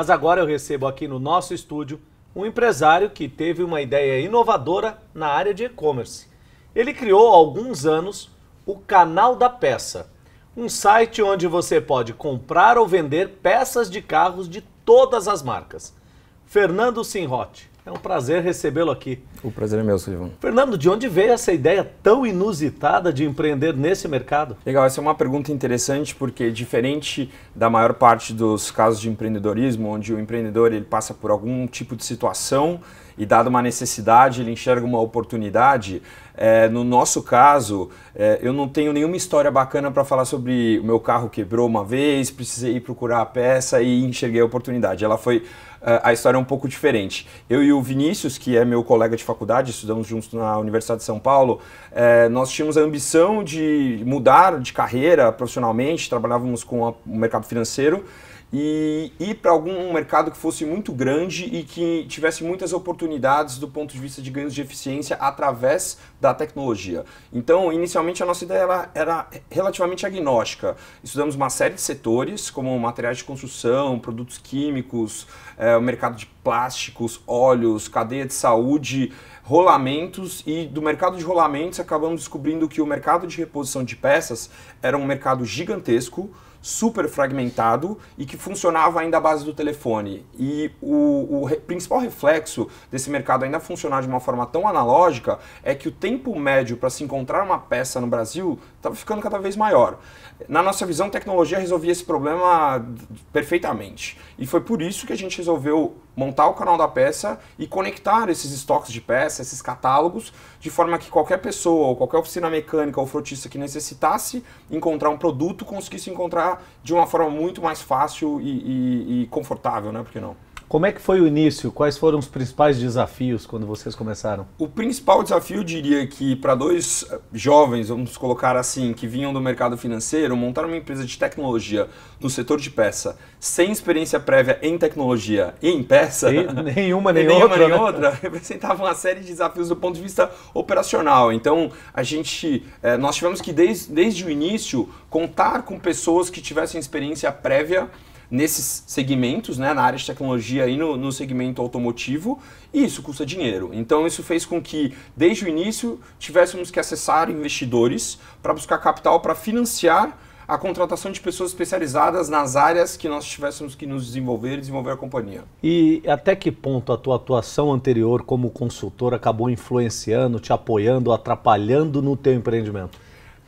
Mas agora eu recebo aqui no nosso estúdio um empresário que teve uma ideia inovadora na área de e-commerce. Ele criou há alguns anos o Canal da Peça, um site onde você pode comprar ou vender peças de carros de todas as marcas. Fernando Sinrote, é um prazer recebê-lo aqui. O prazer é meu, Silvio. Fernando, de onde veio essa ideia tão inusitada de empreender nesse mercado? Legal, essa é uma pergunta interessante porque diferente da maior parte dos casos de empreendedorismo, onde o empreendedor ele passa por algum tipo de situação e dada uma necessidade ele enxerga uma oportunidade, é, no nosso caso é, eu não tenho nenhuma história bacana para falar sobre o meu carro quebrou uma vez, precisei procurar a peça e enxerguei a oportunidade. Ela foi ah, a história é um pouco diferente. Eu e o Vinícius, que é meu colega de faculdade, estudamos juntos na Universidade de São Paulo, eh, nós tínhamos a ambição de mudar de carreira profissionalmente, trabalhávamos com o mercado financeiro e ir para algum mercado que fosse muito grande e que tivesse muitas oportunidades do ponto de vista de ganhos de eficiência através da tecnologia. Então, inicialmente a nossa ideia era, era relativamente agnóstica. Estudamos uma série de setores, como materiais de construção, produtos químicos, é, o mercado de plásticos, óleos, cadeia de saúde, rolamentos e do mercado de rolamentos acabamos descobrindo que o mercado de reposição de peças era um mercado gigantesco super fragmentado e que funcionava ainda à base do telefone. E o, o re, principal reflexo desse mercado ainda funcionar de uma forma tão analógica é que o tempo médio para se encontrar uma peça no Brasil estava ficando cada vez maior. Na nossa visão, tecnologia resolvia esse problema perfeitamente. E foi por isso que a gente resolveu montar o canal da peça e conectar esses estoques de peça, esses catálogos, de forma que qualquer pessoa, ou qualquer oficina mecânica ou frotista que necessitasse encontrar um produto, conseguisse encontrar de uma forma muito mais fácil e, e, e confortável, né? Por que não? Como é que foi o início? Quais foram os principais desafios quando vocês começaram? O principal desafio, diria que para dois eh, jovens, vamos colocar assim, que vinham do mercado financeiro, montar uma empresa de tecnologia no setor de peça, sem experiência prévia em tecnologia e em peça, e nenhuma nem nenhuma, outra, nem né? outra, representava uma série de desafios do ponto de vista operacional. Então, a gente, eh, nós tivemos que desde, desde o início contar com pessoas que tivessem experiência prévia nesses segmentos, né, na área de tecnologia e no, no segmento automotivo, e isso custa dinheiro. Então isso fez com que, desde o início, tivéssemos que acessar investidores para buscar capital para financiar a contratação de pessoas especializadas nas áreas que nós tivéssemos que nos desenvolver e desenvolver a companhia. E até que ponto a tua atuação anterior como consultor acabou influenciando, te apoiando, atrapalhando no teu empreendimento?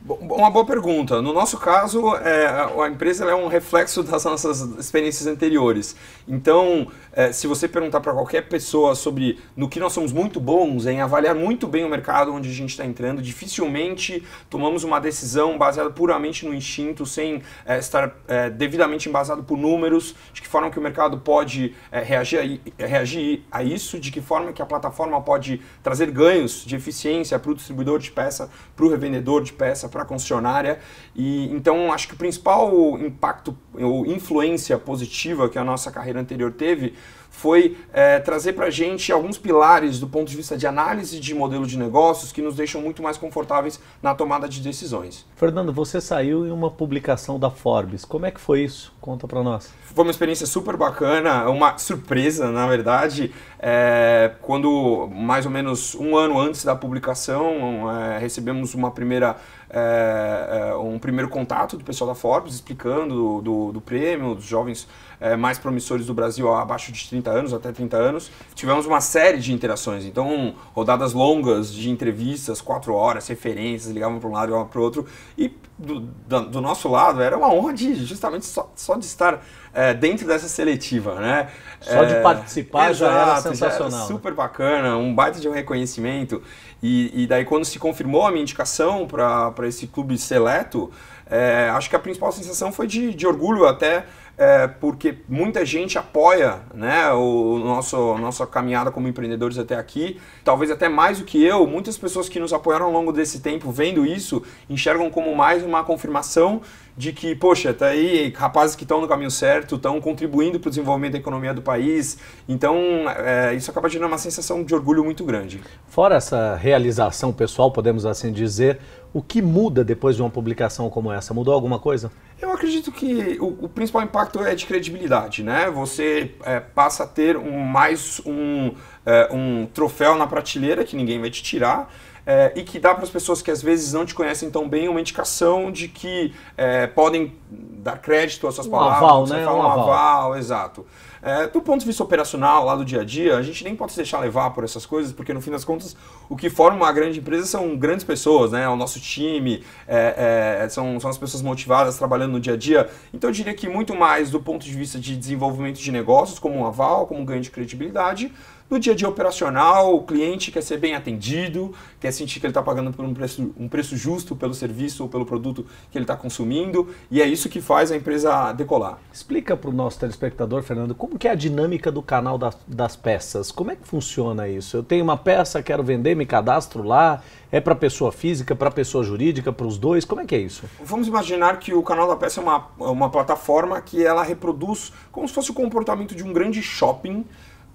Uma boa pergunta. No nosso caso, é, a empresa é um reflexo das nossas experiências anteriores. Então, é, se você perguntar para qualquer pessoa sobre no que nós somos muito bons, em avaliar muito bem o mercado onde a gente está entrando, dificilmente tomamos uma decisão baseada puramente no instinto, sem é, estar é, devidamente embasado por números, de que forma que o mercado pode é, reagir, a, reagir a isso, de que forma que a plataforma pode trazer ganhos de eficiência para o distribuidor de peça, para o revendedor de peça, para a concessionária. E, então, acho que o principal impacto ou influência positiva que a nossa carreira anterior teve foi é, trazer para a gente alguns pilares do ponto de vista de análise de modelo de negócios que nos deixam muito mais confortáveis na tomada de decisões. Fernando, você saiu em uma publicação da Forbes. Como é que foi isso? Conta para nós. Foi uma experiência super bacana, uma surpresa, na verdade. É, quando, mais ou menos um ano antes da publicação, é, recebemos uma primeira é, é, um primeiro contato do pessoal da Forbes explicando do, do, do prêmio, dos jovens é, mais promissores do Brasil ó, abaixo de 30 anos, até 30 anos. Tivemos uma série de interações, então rodadas longas de entrevistas, quatro horas, referências, ligavam para um lado e para o outro. E do, do, nosso lado era uma honra de, justamente só, só de estar é, dentro dessa seletiva, né? Só de é, participar já era sensacional. Já era né? super bacana, um baita de um reconhecimento. E, e daí, quando se confirmou a minha indicação para esse clube seleto, é, acho que a principal sensação foi de, de orgulho, até é, porque muita gente apoia né, o, nosso nossa caminhada como empreendedores até aqui. Talvez até mais do que eu, muitas pessoas que nos apoiaram ao longo desse tempo vendo isso enxergam como mais uma confirmação de que, poxa, tá aí rapazes que estão no caminho certo, estão contribuindo para o desenvolvimento da economia do país. Então, é, isso acaba gerando uma sensação de orgulho muito grande. Fora essa realização pessoal, podemos assim dizer, o que muda depois de uma publicação como essa? Mudou alguma coisa? Eu acredito que o, o principal impacto é de credibilidade, né? Você é, passa a ter um, mais um, é, um troféu na prateleira que ninguém vai te tirar é, e que dá para as pessoas que às vezes não te conhecem tão bem uma indicação de que é, podem dar crédito às suas um palavras. Aval, né? Fala, um, um aval. aval, exato. É, do ponto de vista operacional, lá do dia a dia, a gente nem pode se deixar levar por essas coisas, porque no fim das contas, o que forma uma grande empresa são grandes pessoas, né? É o nosso time, é, é, são, são as pessoas motivadas trabalhando no dia a dia. Então eu diria que muito mais do ponto de vista de desenvolvimento de negócios, como um aval, como um ganho de credibilidade, no dia a dia operacional, o cliente quer ser bem atendido, quer sentir que ele está pagando por um preço, um preço justo pelo serviço ou pelo produto que ele está consumindo, e é isso que faz a empresa decolar. Explica para o nosso telespectador, Fernando, como que é a dinâmica do canal das, das peças? Como é que funciona isso? Eu tenho uma peça, quero vender, me cadastro lá, é para pessoa física, para pessoa jurídica, para os dois, como é que é isso? Vamos imaginar que o canal da peça é uma, é uma plataforma que ela reproduz como se fosse o comportamento de um grande shopping,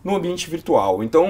no ambiente virtual. Então,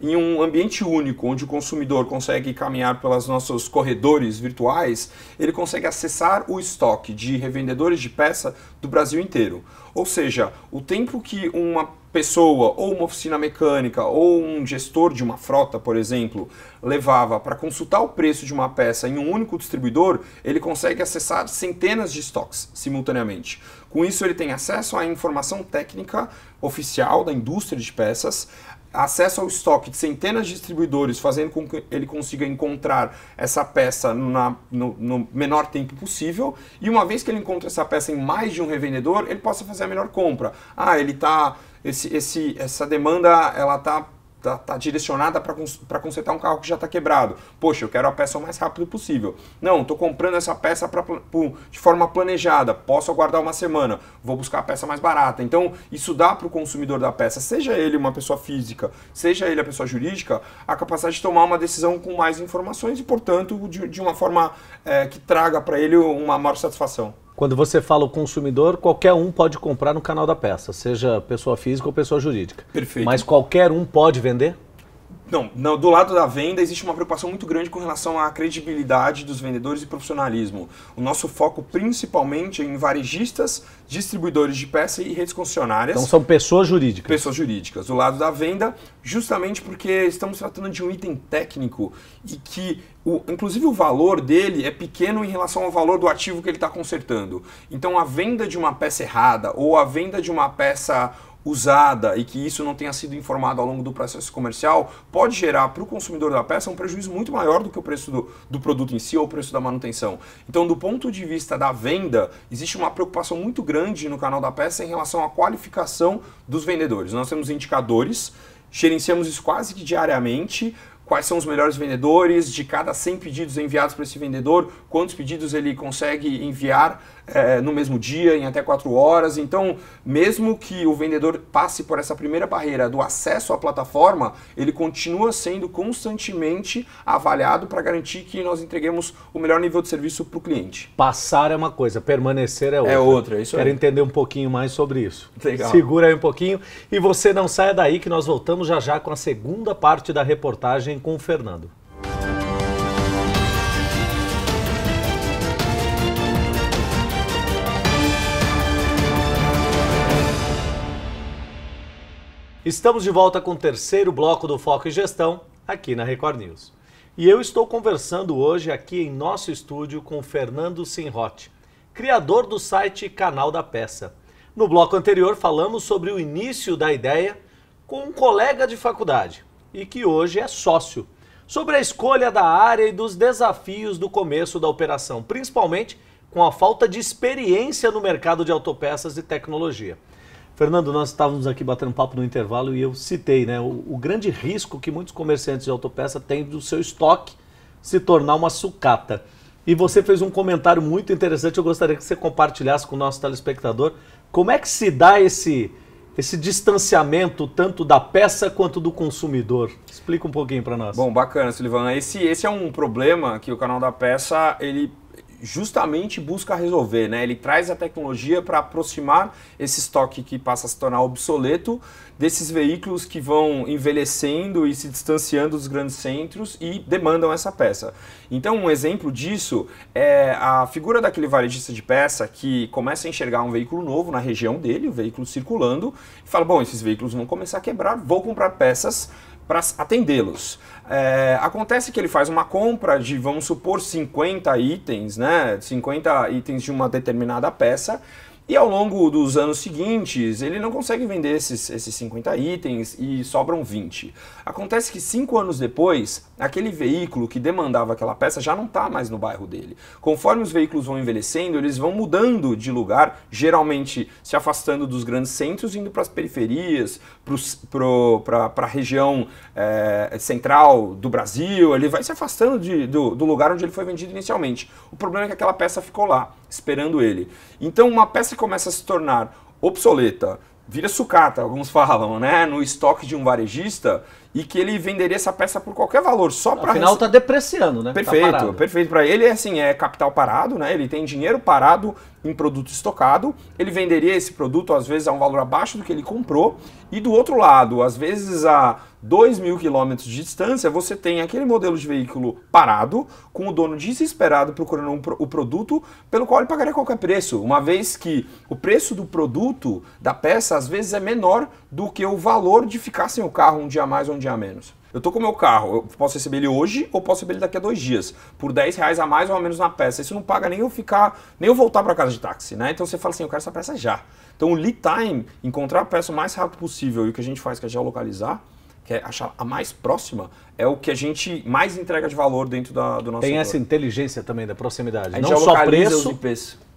em um ambiente único, onde o consumidor consegue caminhar pelos nossos corredores virtuais, ele consegue acessar o estoque de revendedores de peça do Brasil inteiro. Ou seja, o tempo que uma pessoa, ou uma oficina mecânica, ou um gestor de uma frota, por exemplo, levava para consultar o preço de uma peça em um único distribuidor, ele consegue acessar centenas de estoques simultaneamente. Com isso, ele tem acesso à informação técnica oficial da indústria de peças, acesso ao estoque de centenas de distribuidores, fazendo com que ele consiga encontrar essa peça na, no, no, menor tempo possível. E uma vez que ele encontra essa peça em mais de um revendedor, ele possa fazer a melhor compra. Ah, ele está esse, esse, essa demanda ela está Tá, tá, direcionada para consertar um carro que já está quebrado. Poxa, eu quero a peça o mais rápido possível. Não, estou comprando essa peça pra, pum, de forma planejada. Posso aguardar uma semana. Vou buscar a peça mais barata. Então, isso dá para o consumidor da peça, seja ele uma pessoa física, seja ele a pessoa jurídica, a capacidade de tomar uma decisão com mais informações e, portanto, de, de uma forma é, que traga para ele uma maior satisfação. Quando você fala o consumidor, qualquer um pode comprar no canal da peça, seja pessoa física ou pessoa jurídica. Perfeito. Mas qualquer um pode vender? Não, não, do lado da venda existe uma preocupação muito grande com relação à credibilidade dos vendedores e profissionalismo. O nosso foco principalmente é em varejistas, distribuidores de peça e redes concessionárias. Então são pessoas jurídicas. Pessoas jurídicas. Do lado da venda, justamente porque estamos tratando de um item técnico e que, o, inclusive, o valor dele é pequeno em relação ao valor do ativo que ele está consertando. Então a venda de uma peça errada ou a venda de uma peça usada e que isso não tenha sido informado ao longo do processo comercial, pode gerar para o consumidor da peça um prejuízo muito maior do que o preço do, do produto em si ou o preço da manutenção. Então, do ponto de vista da venda, existe uma preocupação muito grande no canal da peça em relação à qualificação dos vendedores. Nós temos indicadores, gerenciamos isso quase que diariamente, quais são os melhores vendedores, de cada 100 pedidos enviados para esse vendedor, quantos pedidos ele consegue enviar é, no mesmo dia, em até quatro horas. Então, mesmo que o vendedor passe por essa primeira barreira do acesso à plataforma, ele continua sendo constantemente avaliado para garantir que nós entreguemos o melhor nível de serviço para o cliente. Passar é uma coisa, permanecer é, é outra. É outra, isso Quero aí. entender um pouquinho mais sobre isso. Legal. Segura aí um pouquinho e você não saia daí que nós voltamos já já com a segunda parte da reportagem com o Fernando. Estamos de volta com o terceiro bloco do Foco em Gestão aqui na Record News. E eu estou conversando hoje aqui em nosso estúdio com Fernando Sinrote, criador do site Canal da Peça. No bloco anterior falamos sobre o início da ideia com um colega de faculdade e que hoje é sócio, sobre a escolha da área e dos desafios do começo da operação, principalmente com a falta de experiência no mercado de autopeças e tecnologia. Fernando, nós estávamos aqui batendo papo no intervalo e eu citei né, o, o grande risco que muitos comerciantes de autopeça têm do seu estoque se tornar uma sucata. E você fez um comentário muito interessante, eu gostaria que você compartilhasse com o nosso telespectador. Como é que se dá esse, esse distanciamento tanto da peça quanto do consumidor? Explica um pouquinho para nós. Bom, bacana, Silvana. Esse, esse é um problema que o canal da peça ele justamente busca resolver, né? Ele traz a tecnologia para aproximar esse estoque que passa a se tornar obsoleto desses veículos que vão envelhecendo e se distanciando dos grandes centros e demandam essa peça. Então, um exemplo disso é a figura daquele varejista de peça que começa a enxergar um veículo novo na região dele, o um veículo circulando, e fala: "Bom, esses veículos vão começar a quebrar, vou comprar peças para atendê-los. É, acontece que ele faz uma compra de, vamos supor, 50 itens, né? 50 itens de uma determinada peça. E ao longo dos anos seguintes, ele não consegue vender esses, esses 50 itens e sobram 20. Acontece que cinco anos depois, aquele veículo que demandava aquela peça já não está mais no bairro dele. Conforme os veículos vão envelhecendo, eles vão mudando de lugar, geralmente se afastando dos grandes centros, indo para as periferias, para a região é, central do Brasil. Ele vai se afastando de, do, do lugar onde ele foi vendido inicialmente. O problema é que aquela peça ficou lá esperando ele. Então uma peça começa a se tornar obsoleta, vira sucata, alguns falam, né, no estoque de um varejista e que ele venderia essa peça por qualquer valor, só para Afinal rece... tá depreciando, né? Perfeito, tá perfeito para ele, assim, é capital parado, né? Ele tem dinheiro parado em produto estocado, ele venderia esse produto às vezes a um valor abaixo do que ele comprou, e do outro lado, às vezes a 2 mil quilômetros de distância, você tem aquele modelo de veículo parado, com o dono desesperado procurando um, o produto, pelo qual ele pagaria qualquer preço, uma vez que o preço do produto, da peça, às vezes é menor do que o valor de ficar sem o carro um dia mais ou um dia menos. Eu tô com o meu carro, eu posso receber ele hoje ou posso receber ele daqui a dois dias, por 10 reais a mais ou a menos na peça. Isso não paga nem eu ficar, nem eu voltar para casa de táxi, né? Então você fala assim, eu quero essa peça já. Então o lead time, encontrar a peça o mais rápido possível e o que a gente faz que é geolocalizar, que é achar a mais próxima, é o que a gente mais entrega de valor dentro da, do nosso Tem setor. essa inteligência também da proximidade, não só preço,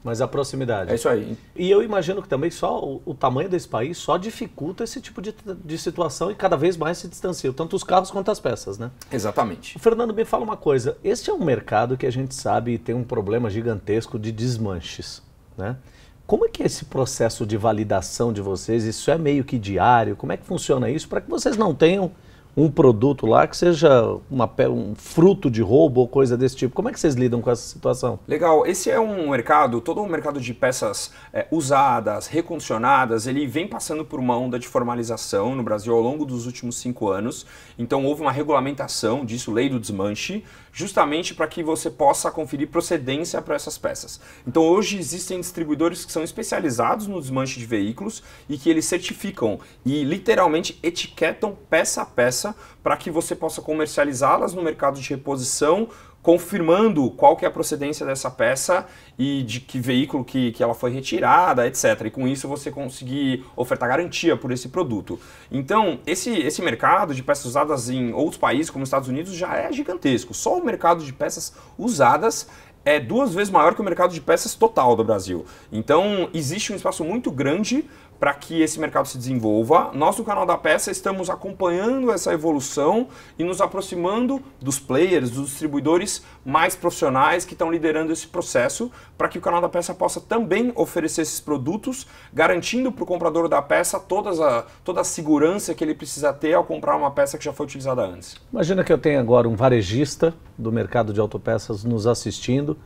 mas a proximidade. É isso aí. E eu imagino que também só o, o tamanho desse país só dificulta esse tipo de, de situação e cada vez mais se distanciam, tanto os carros quanto as peças, né? Exatamente. O Fernando, me fala uma coisa. Este é um mercado que a gente sabe tem um problema gigantesco de desmanches, né? Como é que é esse processo de validação de vocês? Isso é meio que diário? Como é que funciona isso para que vocês não tenham um produto lá que seja uma, um fruto de roubo ou coisa desse tipo. Como é que vocês lidam com essa situação? Legal, esse é um mercado, todo um mercado de peças é, usadas, recondicionadas, ele vem passando por uma onda de formalização no Brasil ao longo dos últimos cinco anos. Então houve uma regulamentação disso, lei do desmanche, justamente para que você possa conferir procedência para essas peças. Então hoje existem distribuidores que são especializados no desmanche de veículos e que eles certificam e literalmente etiquetam peça a peça para que você possa comercializá-las no mercado de reposição confirmando qual que é a procedência dessa peça e de que veículo que, que ela foi retirada, etc. E com isso você conseguir ofertar garantia por esse produto. Então, esse, esse mercado de peças usadas em outros países, como os Estados Unidos, já é gigantesco. Só o mercado de peças usadas é duas vezes maior que o mercado de peças total do Brasil. Então, existe um espaço muito grande para que esse mercado se desenvolva. Nós, no canal da Peça, estamos acompanhando essa evolução e nos aproximando dos players, dos distribuidores mais profissionais que estão liderando esse processo, para que o canal da Peça possa também oferecer esses produtos, garantindo para o comprador da peça toda a, toda a segurança que ele precisa ter ao comprar uma peça que já foi utilizada antes. Imagina que eu tenho agora um varejista do mercado de autopeças nos assistindo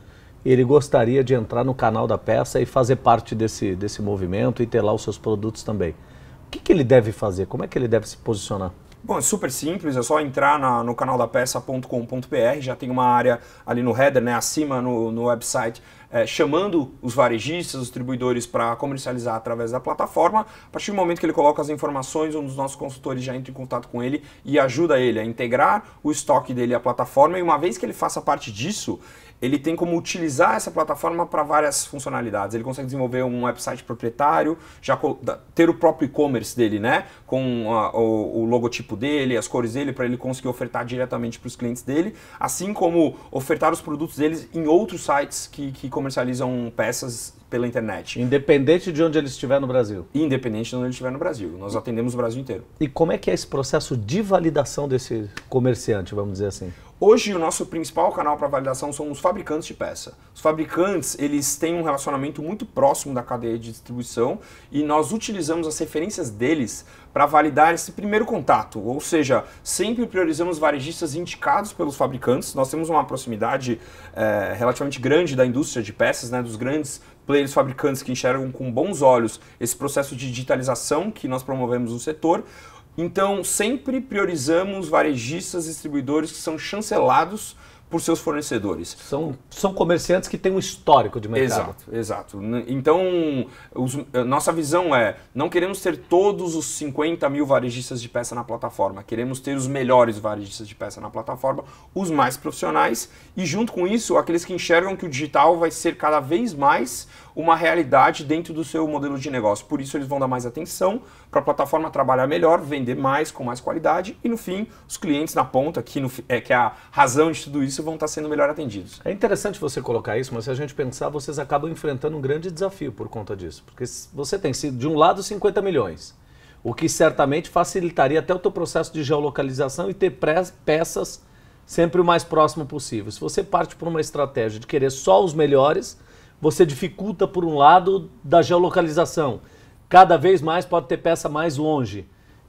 ele gostaria de entrar no canal da peça e fazer parte desse, desse movimento e ter lá os seus produtos também. O que, que ele deve fazer? Como é que ele deve se posicionar? Bom, é super simples, é só entrar na, no canal da peça.com.br, já tem uma área ali no header, né, acima no, no website, é, chamando os varejistas, os distribuidores para comercializar através da plataforma. A partir do momento que ele coloca as informações, um dos nossos consultores já entra em contato com ele e ajuda ele a integrar o estoque dele à plataforma. E uma vez que ele faça parte disso, ele tem como utilizar essa plataforma para várias funcionalidades. Ele consegue desenvolver um website proprietário, já ter o próprio e-commerce dele, né? Com a, o, o, logotipo dele, as cores dele, para ele conseguir ofertar diretamente para os clientes dele, assim como ofertar os produtos deles em outros sites que, que comercializam peças pela internet. Independente de onde ele estiver no Brasil. Independente de onde ele estiver no Brasil. Nós atendemos o Brasil inteiro. E como é que é esse processo de validação desse comerciante, vamos dizer assim? Hoje o nosso principal canal para validação são os fabricantes de peça. Os fabricantes, eles têm um relacionamento muito próximo da cadeia de distribuição e nós utilizamos as referências deles para validar esse primeiro contato, ou seja, sempre priorizamos varejistas indicados pelos fabricantes. Nós temos uma proximidade é, relativamente grande da indústria de peças, né, dos grandes players fabricantes que enxergam com bons olhos esse processo de digitalização que nós promovemos no setor. Então, sempre priorizamos varejistas, distribuidores que são chancelados por seus fornecedores. São, são comerciantes que têm um histórico de mercado. Exato, exato. Então, os, nossa visão é: não queremos ter todos os 50 mil varejistas de peça na plataforma, queremos ter os melhores varejistas de peça na plataforma, os mais profissionais e, junto com isso, aqueles que enxergam que o digital vai ser cada vez mais uma realidade dentro do seu modelo de negócio. Por isso, eles vão dar mais atenção para a plataforma trabalhar melhor, vender mais, com mais qualidade e, no fim, os clientes na ponta, que, no, é, que é a razão de tudo isso vão estar tá sendo melhor atendidos. É interessante você colocar isso, mas se a gente pensar, vocês acabam enfrentando um grande desafio por conta disso. Porque você tem sido, de um lado, 50 milhões, o que certamente facilitaria até o teu processo de geolocalização e ter peças sempre o mais próximo possível. Se você parte por uma estratégia de querer só os melhores, você dificulta, por um lado, da geolocalização. Cada vez mais pode ter peça mais longe.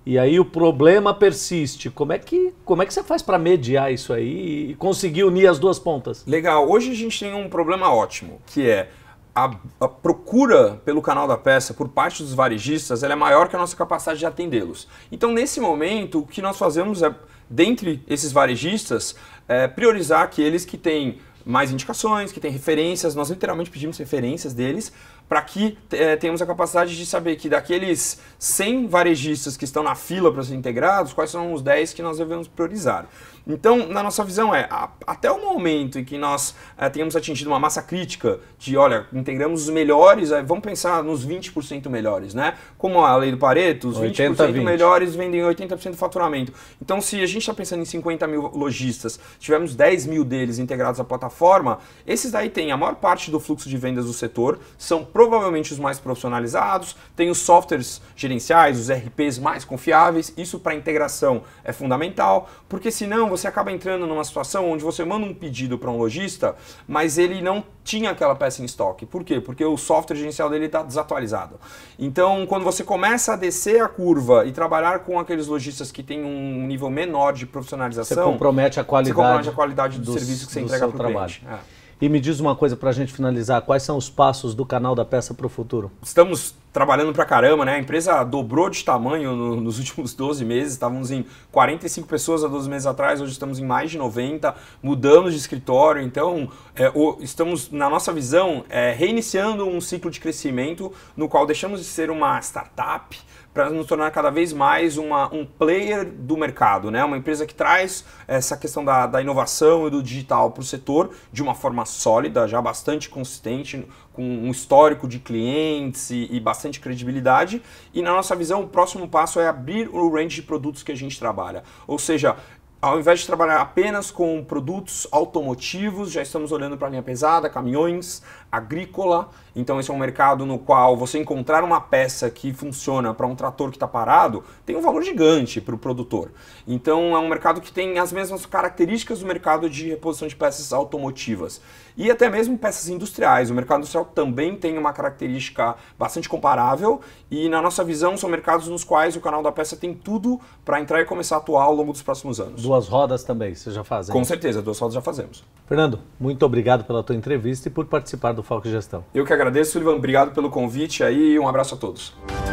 E aí o problema persiste. Como é que, como é que você faz para mediar isso aí e conseguir unir as duas pontas? Legal. Hoje a gente tem um problema ótimo, que é a, a, procura pelo canal da peça por parte dos varejistas é maior que a nossa capacidade de atendê-los. Então, nesse momento, o que nós fazemos é, dentre esses varejistas, é, priorizar aqueles que têm mais indicações, que têm referências. Nós literalmente pedimos referências deles para que é, tenhamos a capacidade de saber que daqueles 100 varejistas que estão na fila para serem integrados, quais são os 10 que nós devemos priorizar. Então, na nossa visão é, a, até o momento em que nós é, tenhamos atingido uma massa crítica de, olha, integramos os melhores, é, vamos pensar nos 20% melhores, né? Como a lei do Pareto, os 20%, 20%, melhores vendem 80% do faturamento. Então, se a gente está pensando em 50 mil lojistas, tivermos 10 mil deles integrados à plataforma, esses daí têm a maior parte do fluxo de vendas do setor, são provavelmente os mais profissionalizados, tem os softwares gerenciais, os RPs mais confiáveis. Isso para integração é fundamental, porque senão você acaba entrando numa situação onde você manda um pedido para um lojista, mas ele não tinha aquela peça em estoque. Por quê? Porque o software gerencial dele está desatualizado. Então, quando você começa a descer a curva e trabalhar com aqueles lojistas que têm um nível menor de profissionalização, você compromete a qualidade, compromete a qualidade do, do, serviço que você entrega para o cliente. É. E me diz uma coisa para a gente finalizar: quais são os passos do canal da peça para o futuro? Estamos trabalhando pra caramba, né? A empresa dobrou de tamanho no, nos últimos 12 meses, estávamos em 45 pessoas há 12 meses atrás, hoje estamos em mais de 90, mudamos de escritório, então é, o, estamos, na nossa visão, é, reiniciando um ciclo de crescimento no qual deixamos de ser uma startup para nos tornar cada vez mais uma, um player do mercado, né? uma empresa que traz essa questão da, da inovação e do digital para o setor de uma forma sólida, já bastante consistente, com um histórico de clientes e, e, bastante credibilidade. E na nossa visão, o próximo passo é abrir o range de produtos que a gente trabalha. Ou seja, ao invés de trabalhar apenas com produtos automotivos, já estamos olhando para a linha pesada, caminhões, agrícola. Então, esse é um mercado no qual você encontrar uma peça que funciona para um trator que está parado tem um valor gigante para o produtor. Então, é um mercado que tem as mesmas características do mercado de reposição de peças automotivas e até mesmo peças industriais. O mercado industrial também tem uma característica bastante comparável e, na nossa visão, são mercados nos quais o canal da peça tem tudo para entrar e começar a atuar ao longo dos próximos anos. Duas rodas também, Você já faz? Com certeza, duas rodas já fazemos. Fernando, muito obrigado pela tua entrevista e por participar do Foco Gestão. Eu que agradeço, Silvan. Obrigado pelo convite aí e um abraço a todos.